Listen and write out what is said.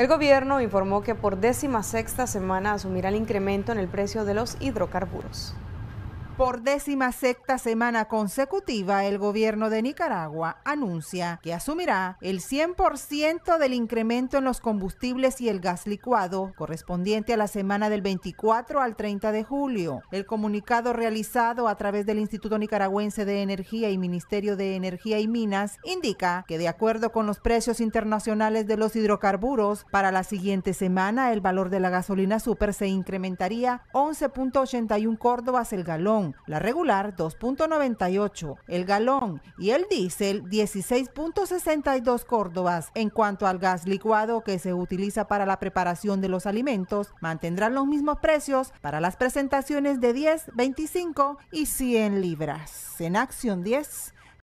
El gobierno informó que por décima sexta semana asumirá el incremento en el precio de los hidrocarburos. Por décima sexta semana consecutiva, el gobierno de Nicaragua anuncia que asumirá el 100% del incremento en los combustibles y el gas licuado correspondiente a la semana del 24 al 30 de julio. El comunicado realizado a través del Instituto Nicaragüense de Energía y Ministerio de Energía y Minas indica que de acuerdo con los precios internacionales de los hidrocarburos, para la siguiente semana el valor de la gasolina super se incrementaría 11.81 córdobas el galón la regular 2.98, el galón y el diésel 16.62 córdobas. En cuanto al gas licuado que se utiliza para la preparación de los alimentos, mantendrán los mismos precios para las presentaciones de 10, 25 y 100 libras. En Acción 10